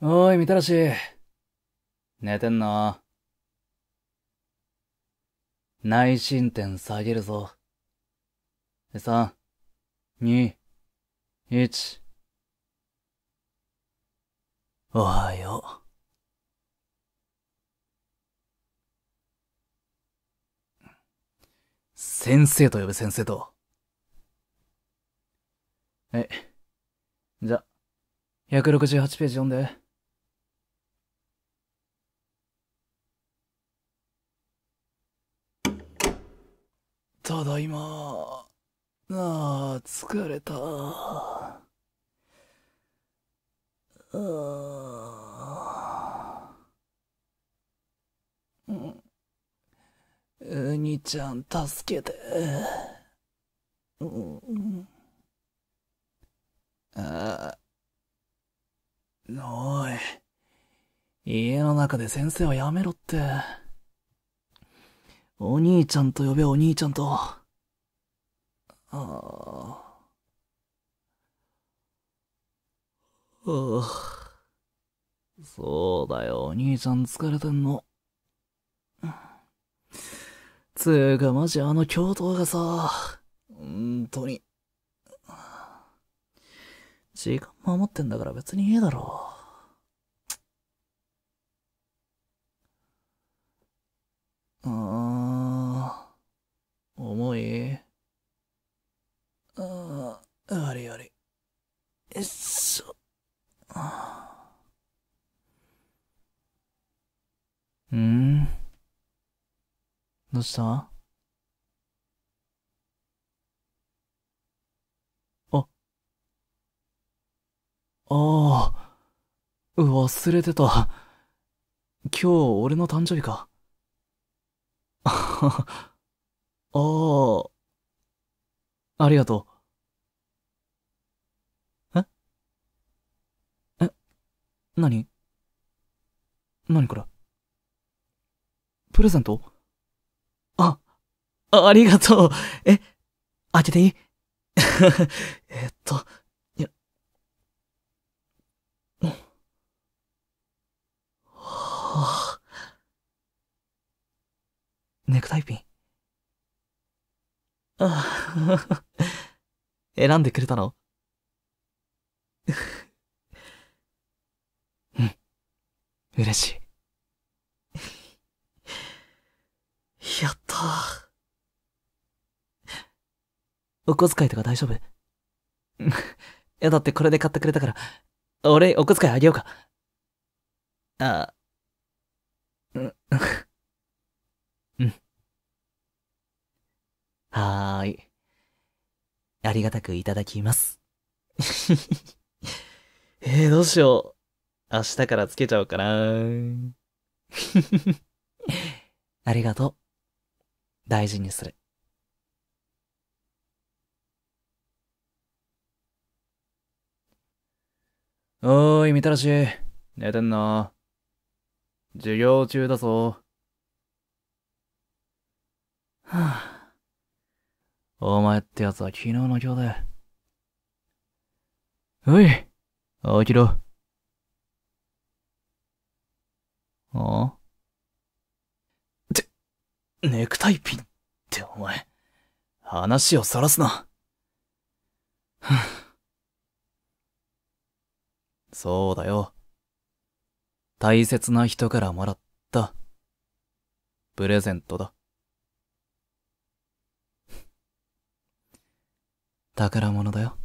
おい、みたらし。寝てんの内申点下げるぞ。3、2、1。おはよう。先生と呼ぶ先生と。え、じゃ、168ページ読んで。ただいま。ああ、疲れた。ああ。うん。うにちゃん、助けて。うん。ああ。おい。家の中で先生はやめろって。お兄ちゃんと呼べお兄ちゃんと。ああ。ああ。そうだよ、お兄ちゃん疲れてんの。つうかマジあの教頭がさ、ほんとに。時間守ってんだから別にいいだろう。ああ。え、そ、うんどうしたあ、ああ、忘れてた。今日俺の誕生日か。ああ、ありがとう。何何これプレゼントあ、ありがとう。え、開けていい えっと、いや。はネクタイピン。ああ 選んでくれたの嬉しい。やった。お小遣いとか大丈夫 いや、だってこれで買ってくれたから、俺、お小遣いあげようか。あ、うん。うん。はーい。ありがたくいただきます。えー、どうしよう。明日からつけちゃおうかな。ありがとう。大事にする。おーい、みたらし。寝てんな。授業中だぞ。はあ、お前ってやつは昨日の今日で。おい、起きろ。あて、ネクタイピンってお前、話をさらすな。そうだよ。大切な人からもらった、プレゼントだ。宝物だよ。